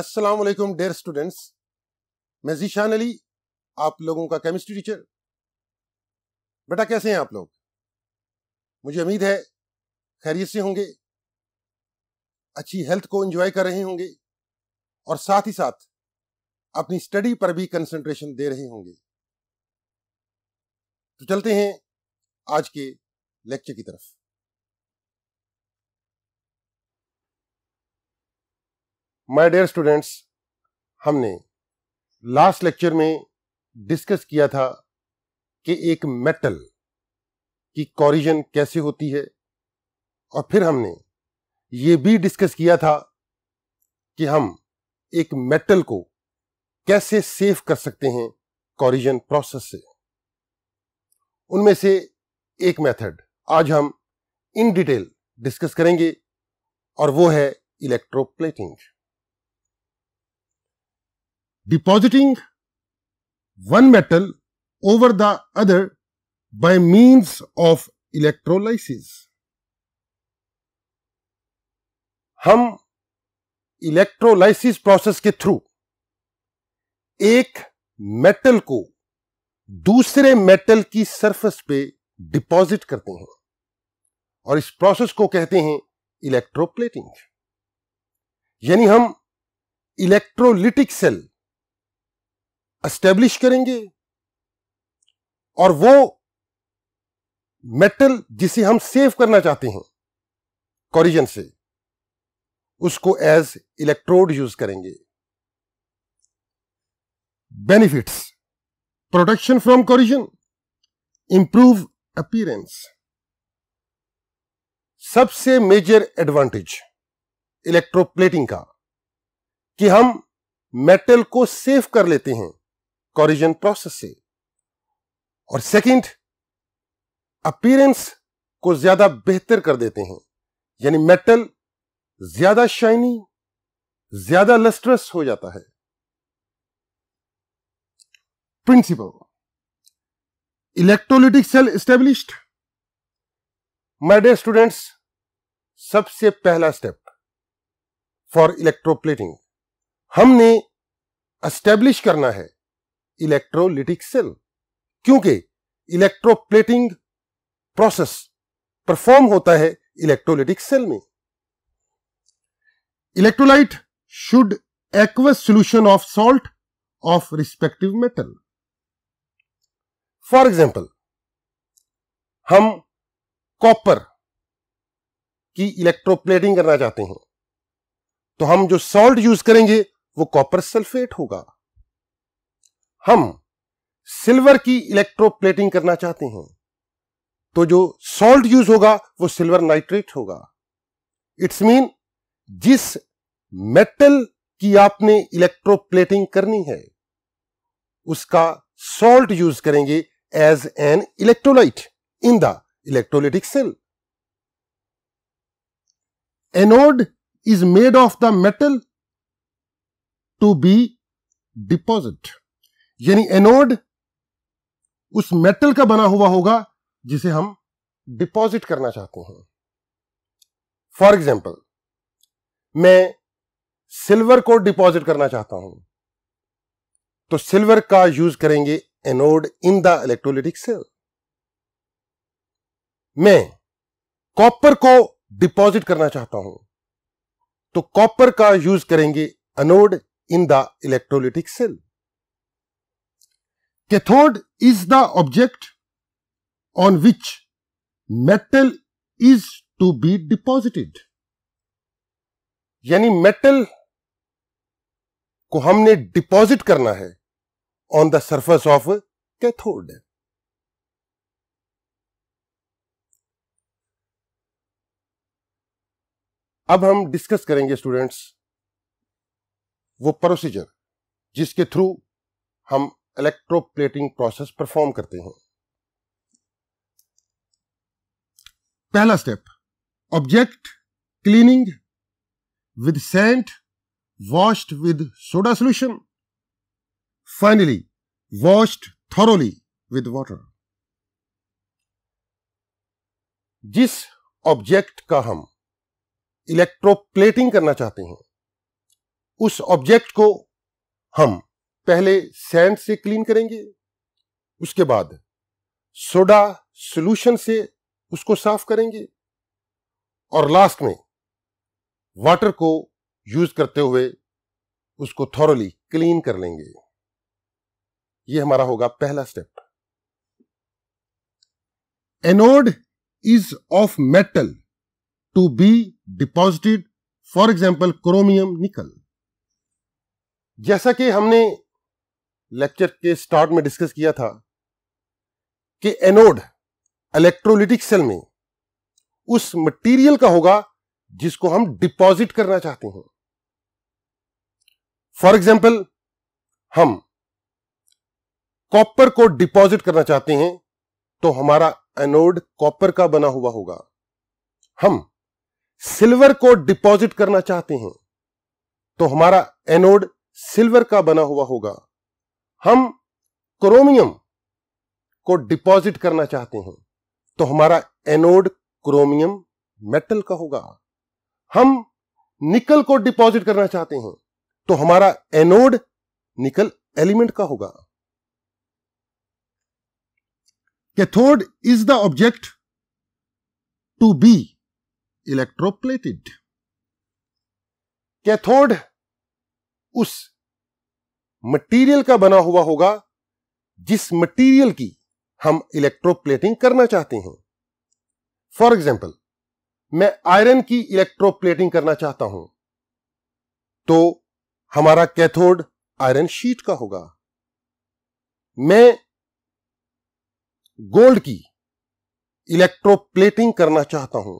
अस्सलाम वालेकुम dear students मैं जीशान अली आप लोगों का केमिस्ट्री टीचर बेटा कैसे हैं आप लोग मुझे उम्मीद है खैरियत से होंगे अच्छी हेल्थ को एंजॉय कर रहे होंगे और साथ ही साथ अपनी स्टडी पर भी कंसंट्रेशन दे रहे होंगे तो चलते हैं आज के लेक्चर की तरफ माय डियर स्टूडेंट्स हमने लास्ट लेक्चर में डिस्कस किया था कि एक मेटल की कॉरिजन कैसे होती है और फिर हमने ये भी डिस्कस किया था कि हम एक मेटल को कैसे सेव कर सकते हैं कॉरिजन प्रोसेस से उनमें से एक मेथड आज हम इन डिटेल डिस्कस करेंगे और वो है electroplating depositing one metal over the other by means of electrolysis. हम इलेक्ट्रोलाइसिस प्रोसेस के थ्रू एक मेटल को दूसरे मेटल की सरफेस पे डिपॉजिट करते हैं और इस प्रोसेस को कहते हैं इलेक्ट्रोप्लेटिंग यानी हम इलेक्ट्रोलिटिक सेल एस्टेब्लिश करेंगे और वो मेटल जिसे हम सेव करना चाहते हैं कॉरिजन से उसको एज इलेक्ट्रोड यूज करेंगे benefits protection from corrosion improve appearance सबसे मेजर एडवांटेज इलेक्ट्रोप्लेटिंग का कि हम मेटल को सेव कर लेते हैं corrosion process से और सेकंड अपीयरेंस को ज्यादा बेहतर कर देते हैं यानी मेटल ज्यादा शाइनी ज्यादा लस्ट्रस हो जाता है principle electrolytic cell established my students सबसे पहला स्टेप फॉर इलेक्ट्रोप्लेटिंग हमने एस्टेब्लिश करना है इलेक्ट्रोलिटिक सेल क्योंकि इलेक्ट्रोप्लेटिंग प्रोसेस परफॉर्म होता है इलेक्ट्रोलिटिक सेल में electrolyte should aqueous solution of salt of respective metal for example हम कॉपर की इलेक्ट्रोप्लेटिंग करना चाहते हैं तो हम जो सॉल्ट यूज करेंगे वो कॉपर सल्फेट होगा हम सिल्वर की इलेक्ट्रोप्लेटिंग करना चाहते हैं तो जो सॉल्ट यूज होगा वो सिल्वर नाइट्रेट होगा इट्स मीन जिस मेटल की आपने इलेक्ट्रोप्लेटिंग करनी है उसका सॉल्ट यूज करेंगे as an electrolyte in the electrolytic cell anode is made of the metal to be deposit यानी एनोड उस मेटल का बना हुआ होगा जिसे हम डिपॉजिट करना चाहते हैं फॉर एग्जाम्पल मैं सिल्वर को डिपॉजिट करना चाहता हूं तो सिल्वर का यूज करेंगे anode in the electrolytic cell मैं कॉपर को डिपॉजिट करना चाहता हूं तो कॉपर का यूज करेंगे anode in the electrolytic cell cathode is the object on which metal is to be deposited यानी मेटल को हमने डिपॉजिट करना है on the surface of cathode अब हम डिस्कस करेंगे स्टूडेंट्स वो प्रोसीजर जिसके थ्रू हम इलेक्ट्रोप्लेटिंग प्रोसेस परफॉर्म करते हैं पहला step object cleaning with sand washed with soda solution finally washed thoroughly with water जिस ऑब्जेक्ट का हम इलेक्ट्रोप्लेटिंग करना चाहते हैं उस ऑब्जेक्ट को हम पहले सैंड से क्लीन करेंगे उसके बाद सोडा सॉल्यूशन से उसको साफ करेंगे और लास्ट में वाटर को यूज करते हुए उसको थॉरली क्लीन कर लेंगे यह हमारा होगा पहला step anode is of metal to be deposited for example chromium nickel जैसा कि हमने लेक्चर के स्टार्ट में डिस्कस किया था कि एनोड इलेक्ट्रोलिटिक सेल में उस मटेरियल का होगा जिसको हम डिपॉजिट करना चाहते हैं फॉर एग्जाम्पल हम कॉपर को डिपॉजिट करना चाहते हैं तो हमारा एनोड कॉपर का बना हुआ होगा हम सिल्वर को डिपॉजिट करना चाहते हैं तो हमारा एनोड सिल्वर का बना हुआ होगा हम क्रोमियम को डिपॉजिट करना चाहते हैं तो हमारा एनोड क्रोमियम मेटल का होगा हम निकल को डिपॉजिट करना चाहते हैं तो हमारा एनोड निकल एलिमेंट का होगा cathode is the object to be electroplated cathode उस मटेरियल का बना हुआ होगा जिस मटेरियल की हम इलेक्ट्रोप्लेटिंग करना चाहते हैं फॉर एग्जाम्पल मैं आयरन की इलेक्ट्रोप्लेटिंग करना चाहता हूं तो हमारा कैथोड आयरन शीट का होगा मैं गोल्ड की इलेक्ट्रोप्लेटिंग करना चाहता हूं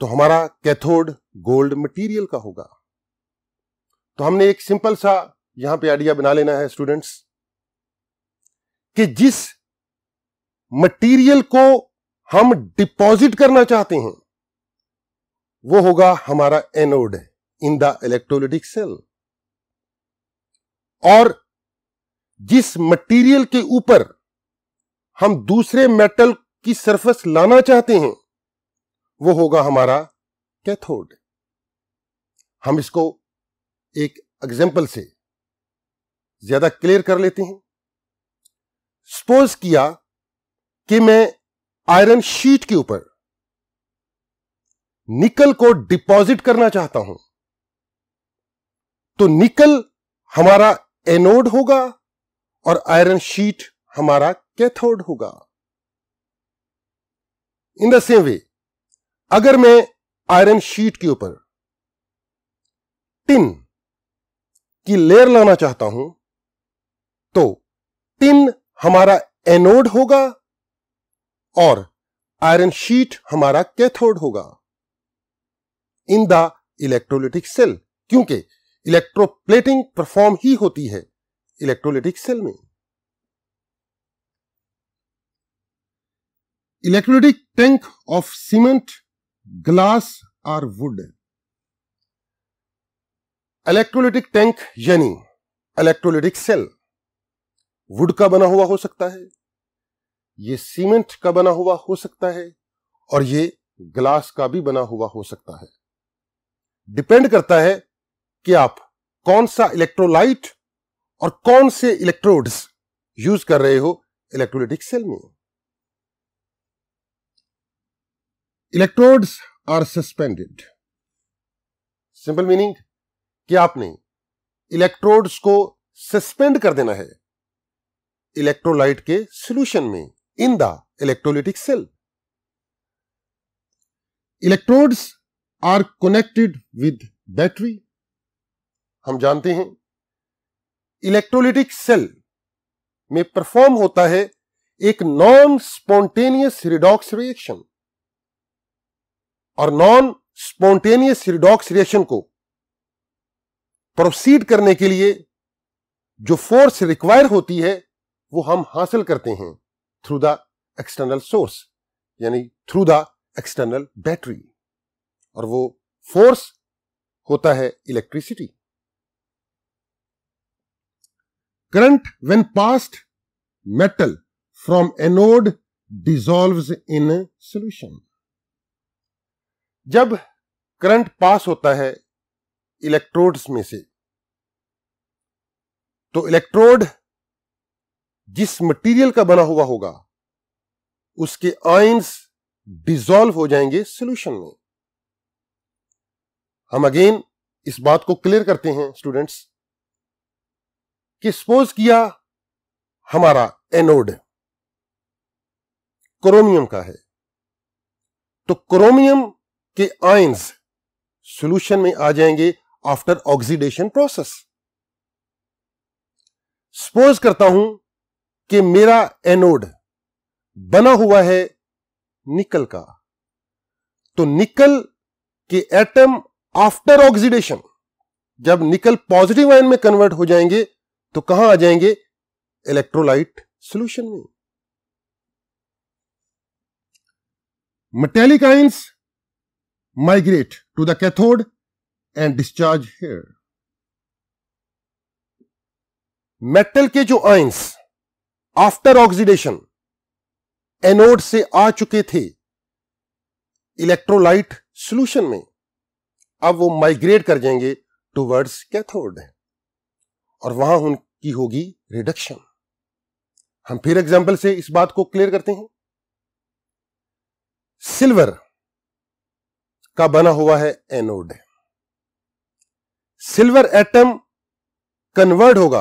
तो हमारा कैथोड गोल्ड मटेरियल का होगा तो हमने एक सिंपल सा यहां पे आइडिया बना लेना है स्टूडेंट्स कि जिस मटेरियल को हम डिपॉजिट करना चाहते हैं वो होगा हमारा anode in the electrolytic cell और जिस मटेरियल के ऊपर हम दूसरे मेटल की सरफेस लाना चाहते हैं वो होगा हमारा कैथोड हम इसको एक एग्जाम्पल से ज्यादा क्लियर कर लेते हैं सपोज किया कि मैं आयरन शीट के ऊपर निकल को डिपॉजिट करना चाहता हूं तो निकल हमारा एनोड होगा और आयरन शीट हमारा कैथोड होगा इन द सेम वे अगर मैं आयरन शीट के ऊपर टिन की लेयर लाना चाहता हूं तो टिन हमारा एनोड होगा और आयरन शीट हमारा कैथोड होगा इन द इलेक्ट्रोलिटिक सेल क्योंकि इलेक्ट्रोप्लेटिंग परफॉर्म ही होती है इलेक्ट्रोलिटिक सेल में electrolytic tank of cement glass और वुड इलेक्ट्रोलिटिक टैंक यानी इलेक्ट्रोलिटिक सेल वुड का बना हुआ हो सकता है ये सीमेंट का बना हुआ हो सकता है और ये ग्लास का भी बना हुआ हो सकता है डिपेंड करता है कि आप कौन सा इलेक्ट्रोलाइट और कौन से इलेक्ट्रोड्स यूज कर रहे हो इलेक्ट्रोलिटिक सेल में electrodes are suspended simple meaning कि आपने इलेक्ट्रोड्स को सस्पेंड कर देना है इलेक्ट्रोलाइट के सॉल्यूशन में in the electrolytic cell electrodes are connected with battery हम जानते हैं इलेक्ट्रोलिटिक सेल में परफॉर्म होता है एक नॉन स्पॉन्टेनियस रिडॉक्स रिएक्शन और नॉन स्पॉन्टेनियस रिडॉक्स रिएक्शन को प्रोसीड करने के लिए जो फोर्स रिक्वायर होती है वो हम हासिल करते हैं थ्रू द एक्सटर्नल सोर्स यानी थ्रू द एक्सटर्नल बैटरी और वो फोर्स होता है electricity current when passed metal from anode dissolves in solution जब करंट पास होता है इलेक्ट्रोड्स में से तो इलेक्ट्रोड जिस मटेरियल का बना हुआ होगा उसके आइंस डिजॉल्व हो जाएंगे सॉल्यूशन में हम अगेन इस बात को क्लियर करते हैं स्टूडेंट्स कि सपोज किया हमारा एनोड क्रोमियम का है तो क्रोमियम के आइंस सॉल्यूशन में आ जाएंगे आफ्टर ऑक्सीडेशन प्रोसेस सपोज करता हूं कि मेरा एनोड बना हुआ है निकल का तो निकल के एटम आफ्टर ऑक्सीडेशन जब निकल पॉजिटिव आयन में कन्वर्ट हो जाएंगे तो कहां आ जाएंगे इलेक्ट्रोलाइट सॉल्यूशन में metallic ions migrate to the cathode and discharge here metal के जो आइंस आफ्टर ऑक्सीडेशन एनोड से आ चुके थे इलेक्ट्रोलाइट सॉल्यूशन में अब वो माइग्रेट कर जाएंगे टूवर्ड्स कैथोड और वहां उनकी होगी रिडक्शन हम फिर एग्जाम्पल से इस बात को क्लियर करते हैं सिल्वर का बना हुआ है एनोड सिल्वर एटम कन्वर्ट होगा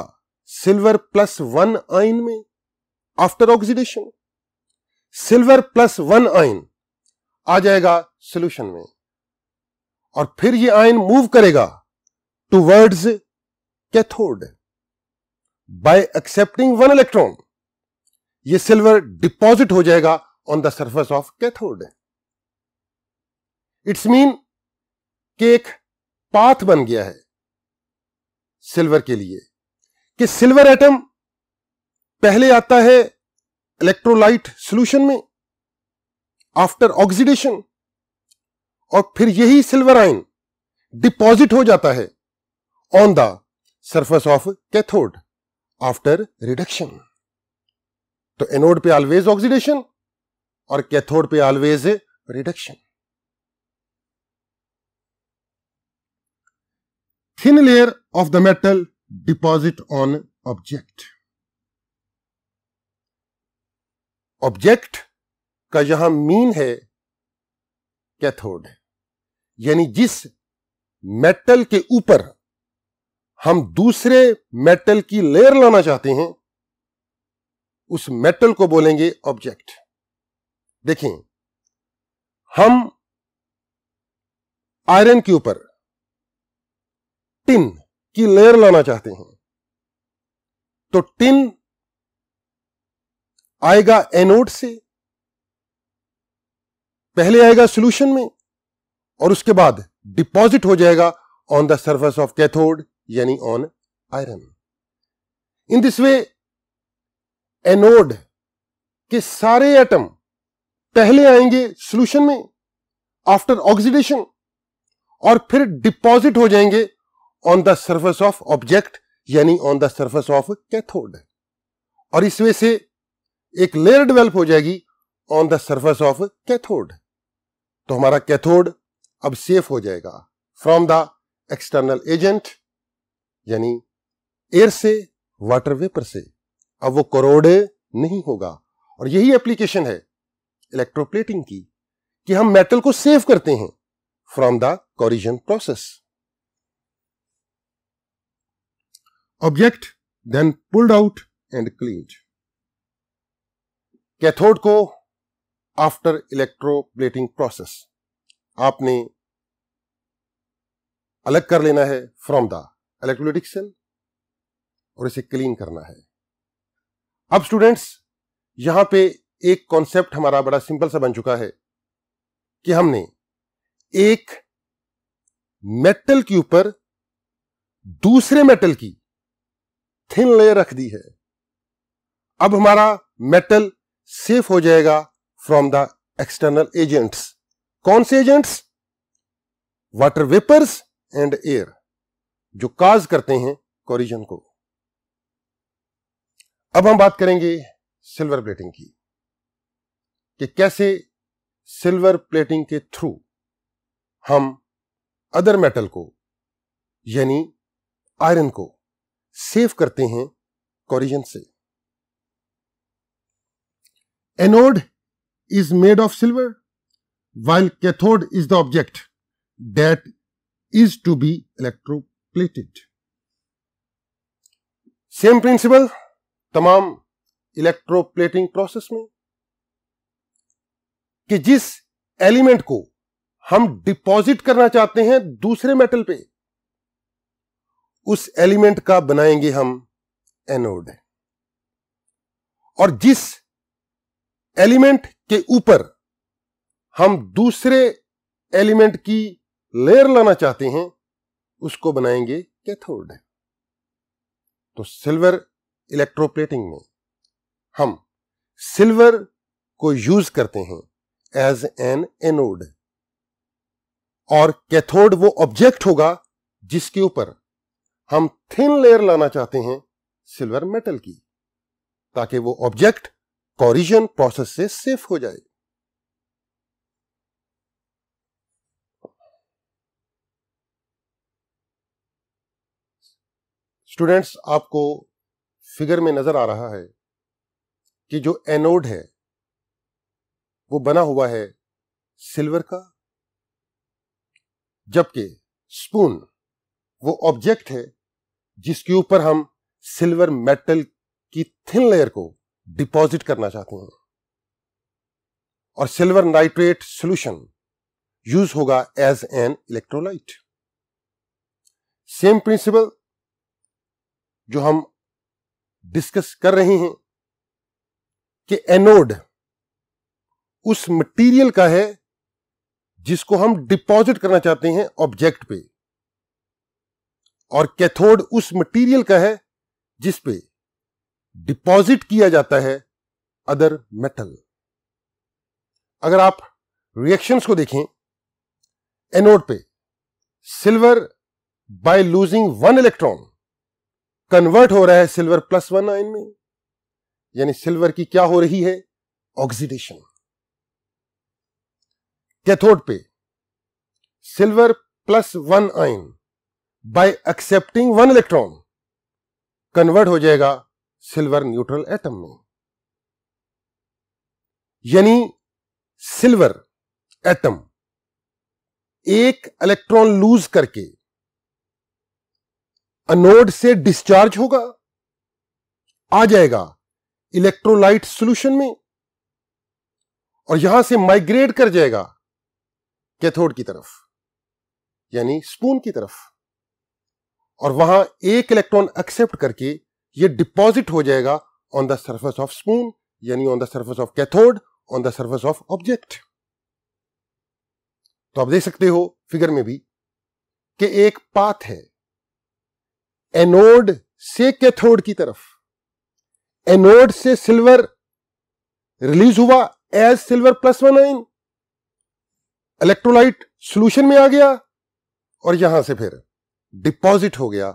सिल्वर प्लस वन आइन में after oxidation silver plus one ion आ जाएगा सोल्यूशन में और फिर ये आयन मूव करेगा towards cathode by accepting one electron ये सिल्वर डिपॉजिट हो जाएगा on the surface of cathode it's mean के एक पाथ बन गया है सिल्वर के लिए कि सिल्वर एटम पहले आता है इलेक्ट्रोलाइट सॉल्यूशन में आफ्टर ऑक्सीडेशन और फिर यही सिल्वर आयन डिपॉजिट हो जाता है on the surface of cathode after reduction तो एनोड पे ऑलवेज ऑक्सीडेशन और कैथोड पे always reduction thin layer of the metal deposit on object object का यहां मीन है कैथोड यानी जिस मेटल के ऊपर हम दूसरे मेटल की लेयर लाना चाहते हैं उस मेटल को बोलेंगे ऑब्जेक्ट देखें हम आयरन के ऊपर टिन की लेयर लाना चाहते हैं तो टिन आएगा एनोड से पहले आएगा सॉल्यूशन में और उसके बाद डिपॉजिट हो जाएगा on the surface of cathode यानी on iron in this way anode के सारे एटम पहले आएंगे सॉल्यूशन में आफ्टर ऑक्सीडेशन और फिर डिपॉजिट हो जाएंगे on the surface of object यानी on the surface of cathode और इसमें से एक लेयर डेवलप हो जाएगी on the surface of cathode तो हमारा कैथोड अब सेफ हो जाएगा फ्रॉम द एक्सटर्नल एजेंट यानी एयर से वाटर वेपर से अब वो करोड़ नहीं होगा और यही एप्लीकेशन है इलेक्ट्रोप्लेटिंग की कि हम मेटल को सेव करते हैं from the corrosion process object then pulled out and clean cathode को आफ्टर इलेक्ट्रोप्लेटिंग प्रोसेस आपने अलग कर लेना है फ्रॉम द इलेक्ट्रोलिटिक सेल और इसे क्लीन करना है अब स्टूडेंट्स यहां पे एक कॉन्सेप्ट हमारा बड़ा सिंपल सा बन चुका है कि हमने एक मेटल के ऊपर दूसरे मेटल की थिन लेयर रख दी है अब हमारा मेटल सेफ हो जाएगा फ्रॉम द एक्सटर्नल एजेंट्स कौन से agents water vapours and air जो काज करते हैं कॉरिजन को अब हम बात करेंगे सिल्वर प्लेटिंग की कि कैसे सिल्वर प्लेटिंग के थ्रू हम अदर मेटल को यानी आयरन को सेव करते हैं कॉरिजन से anode is made of silver while cathode is the object that is to be electroplated same principle तमाम इलेक्ट्रोप्लेटिंग प्रोसेस में कि जिस एलिमेंट को हम डिपॉजिट करना चाहते हैं दूसरे मेटल पे उस एलिमेंट का बनाएंगे हम एनोड और जिस एलिमेंट के ऊपर हम दूसरे एलिमेंट की लेयर लाना चाहते हैं उसको बनाएंगे कैथोड तो सिल्वर इलेक्ट्रोप्लेटिंग में हम सिल्वर को यूज करते हैं एज एन एनोड और कैथोड वो ऑब्जेक्ट होगा जिसके ऊपर हम थिन लेयर लाना चाहते हैं सिल्वर मेटल की ताकि वो ऑब्जेक्ट कॉरिजन प्रोसेस से सेफ हो जाए स्टूडेंट्स आपको फिगर में नजर आ रहा है कि जो एनोड है वो बना हुआ है सिल्वर का जबकि स्पून वो ऑब्जेक्ट है जिसके ऊपर हम सिल्वर मेटल की थिन लेयर को डिपॉजिट करना चाहते हैं और सिल्वर नाइट्रेट सॉल्यूशन यूज होगा as an electrolyte same principle जो हम डिस्कस कर रहे हैं कि एनोड उस मटेरियल का है जिसको हम डिपॉजिट करना चाहते हैं ऑब्जेक्ट पे और कैथोड उस मटेरियल का है जिसपे डिपॉजिट किया जाता है अदर मेटल अगर आप रिएक्शंस को देखें एनोड पे silver by losing one electron convert हो रहा है सिल्वर प्लस वन आयन में यानी सिल्वर की क्या हो रही है ऑक्सीडेशन कैथोड पे silver plus one ion by accepting one electron convert हो जाएगा सिल्वर न्यूट्रल एटम में यानी सिल्वर एटम एक इलेक्ट्रॉन लूज करके अनोड से डिस्चार्ज होगा आ जाएगा इलेक्ट्रोलाइट सॉल्यूशन में और यहां से माइग्रेट कर जाएगा कैथोड की तरफ यानी स्पून की तरफ और वहां एक इलेक्ट्रॉन एक्सेप्ट करके ये डिपॉजिट हो जाएगा on the surface of spoon यानी on the surface of cathode on the surface of object तो आप देख सकते हो फिगर में भी कि एक पाथ है एनोड से कैथोड की तरफ एनोड से सिल्वर रिलीज हुआ as silver plus one ion electrolyte solution में आ गया और यहां से फिर डिपॉजिट हो गया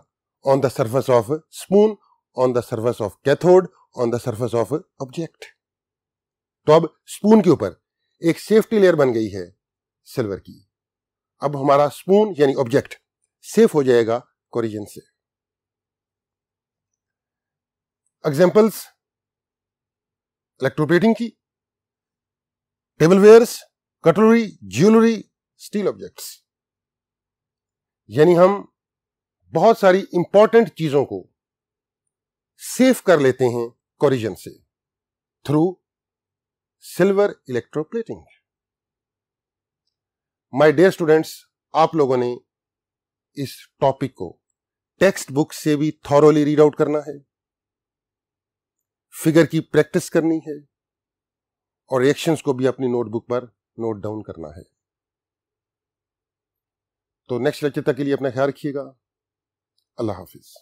on the surface of spoon on the surface of cathode on the surface of object तो अब स्पून के ऊपर एक सेफ्टी लेयर बन गई है सिल्वर की अब हमारा स्पून यानी ऑब्जेक्ट सेफ हो जाएगा कोरिजन से एग्जाम्पल्स इलेक्ट्रोप्लेटिंग की tablewares cutlery jewellery steel objects यानी हम बहुत सारी इंपॉर्टेंट चीजों को सेव कर लेते हैं कॉरिजन से through silver electroplating my dear students आप लोगों ने इस टॉपिक को टेक्स्ट बुक से भी थॉरोली रीड आउट करना है फिगर की प्रैक्टिस करनी है और रिएक्शंस को भी अपनी नोटबुक पर नोट डाउन करना है तो नेक्स्ट लेक्चर तक के लिए अपना ख्याल रखिएगा الله حافظ